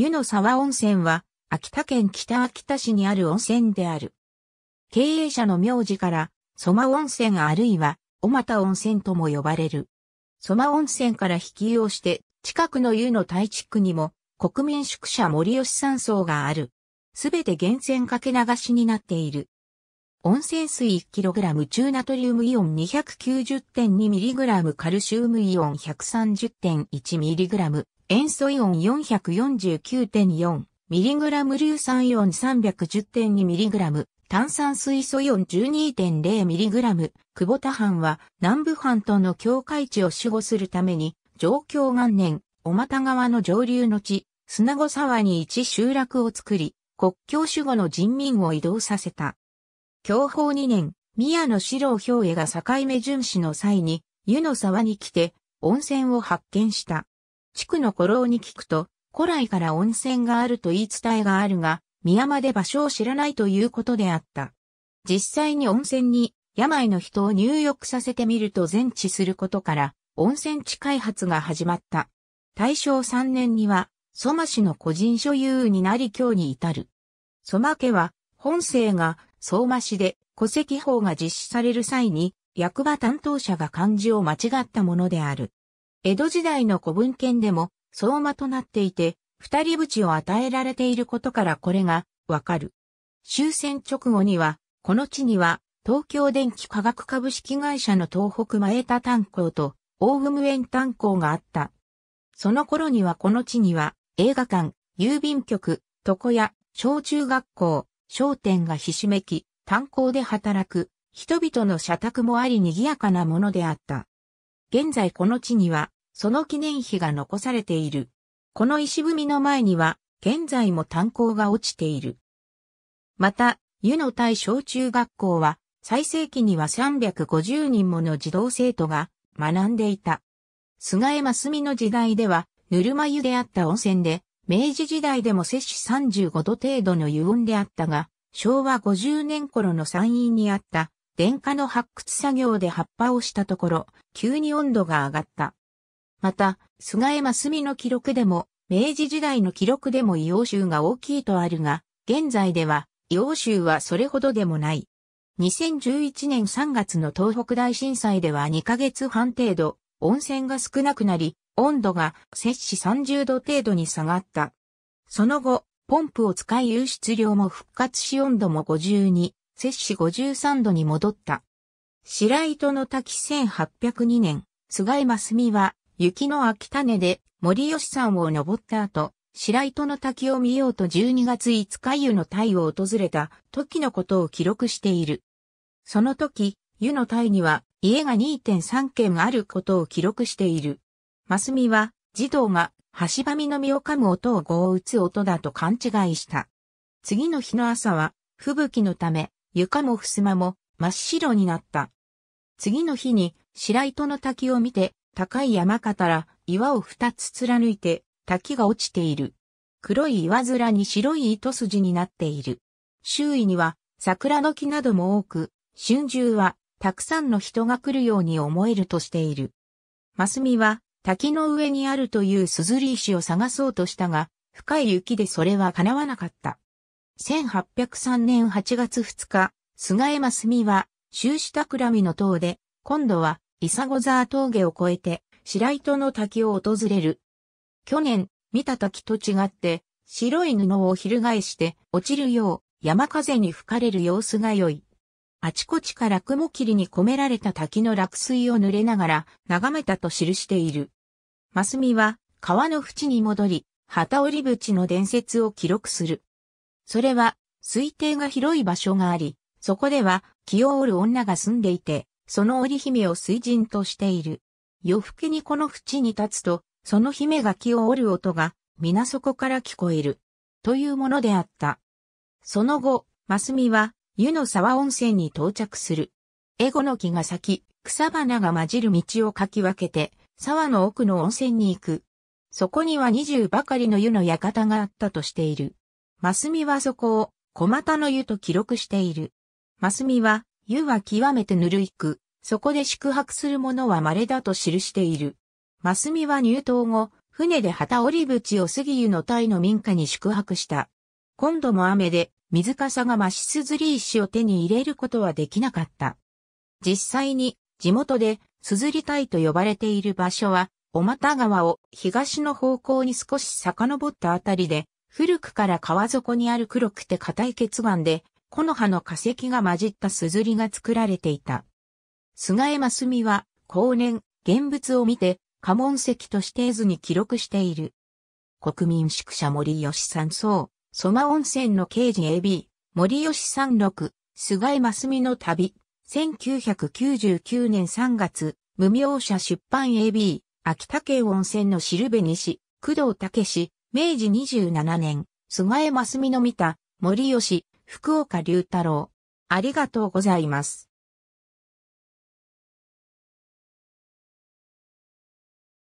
湯の沢温泉は、秋田県北秋田市にある温泉である。経営者の名字から、蕎麦温泉あるいは、小又温泉とも呼ばれる。蕎麦温泉から引き用して、近くの湯の大地区にも、国民宿舎森吉山荘がある。すべて源泉かけ流しになっている。温泉水 1kg 中ナトリウムイオン 290.2mg カルシウムイオン 130.1mg 塩素イオン 449.4mg 硫酸イオン 310.2mg 炭酸水素イオン 12.0mg 久保田藩は南部藩との境界地を守護するために上京元年、小又川の上流の地、砂子沢に一集落を作り、国境守護の人民を移動させた。享保2年、宮野四郎兵衛が境目巡視の際に、湯の沢に来て、温泉を発見した。地区の古老に聞くと、古来から温泉があると言い伝えがあるが、宮まで場所を知らないということであった。実際に温泉に病の人を入浴させてみると全治することから、温泉地開発が始まった。大正3年には、蘇馬氏の個人所有になり今日に至る。蘇馬家は、本姓が相馬市で戸籍法が実施される際に、役場担当者が漢字を間違ったものである。江戸時代の古文献でも相馬となっていて、二人淵を与えられていることからこれがわかる。終戦直後には、この地には東京電気科学株式会社の東北前田炭鉱と大雲園炭鉱があった。その頃にはこの地には映画館、郵便局、床屋、小中学校、商店がひしめき、炭鉱で働く人々の社宅もあり賑やかなものであった。現在この地には、その記念碑が残されている。この石踏みの前には、現在も炭鉱が落ちている。また、湯の対小中学校は、最盛期には350人もの児童生徒が学んでいた。菅江真澄の時代では、ぬるま湯であった温泉で、明治時代でも摂氏35度程度の湯温であったが、昭和50年頃の山陰にあった電化の発掘作業で葉っぱをしたところ、急に温度が上がった。また、菅江真澄の記録でも、明治時代の記録でも硫黄臭が大きいとあるが、現在では硫黄臭はそれほどでもない。2011年3月の東北大震災では2ヶ月半程度、温泉が少なくなり、温度が摂氏30度程度に下がった。その後、ポンプを使い湧出量も復活し温度も52摂氏53度に戻った。白糸の滝1802年、菅井真美は、雪の秋種で森吉山を登った後、白糸の滝を見ようと12月5日湯の鯛を訪れた時のことを記録している。その時、湯の鯛には家が2.3軒あることを記録している。真澄は児童が橋ばみの実を噛む音を語を打つ音だと勘違いした。次の日の朝は吹雪のため床も襖も真っ白になった。次の日に白糸の滝を見て高い山から岩を二つ貫いて滝が落ちている。黒い岩面に白い糸筋になっている。周囲には桜の木なども多く、春秋はたくさんの人が来るように思えるとしている。マスミは滝の上にあるというすずり石を探そうとしたが、深い雪でそれは叶わなかった。1803年8月2日、菅江真澄は、修士企みの塔で、今度は、伊佐ゴ沢峠を越えて、白糸の滝を訪れる。去年、見た滝と違って、白い布を翻して、落ちるよう、山風に吹かれる様子が良い。あちこちから雲霧に込められた滝の落水を濡れながら眺めたと記している。真澄は川の淵に戻り、旗織淵の伝説を記録する。それは、推定が広い場所があり、そこでは、気を折る女が住んでいて、その織姫を水人としている。夜更けにこの淵に立つと、その姫が気を折る音が、皆そこから聞こえる。というものであった。その後、マスミは、湯の沢温泉に到着する。エゴの木が咲き、草花が混じる道をかき分けて、沢の奥の温泉に行く。そこには二十ばかりの湯の館があったとしている。マスミはそこを、小股の湯と記録している。マスミは、湯は極めてぬるいく、そこで宿泊する者は稀だと記している。マスミは入島後、船で旗折口を杉湯のタイの民家に宿泊した。今度も雨で、水かさが増しすずり石を手に入れることはできなかった。実際に、地元で、すずり隊と呼ばれている場所は、小股川を東の方向に少し遡ったあたりで、古くから川底にある黒くて硬い結岩で、木の葉の化石が混じったすずりが作られていた。菅江真澄は、後年、現物を見て、家紋石として絵図に記録している。国民宿舎森吉山荘、蘇我温泉の刑事 AB、森吉山六、菅江真澄の旅、1999年3月、無名者出版 AB、秋田県温泉のしるべ西、工藤武史、明治27年、菅江真澄の見た、森吉、福岡龍太郎。ありがとうございます。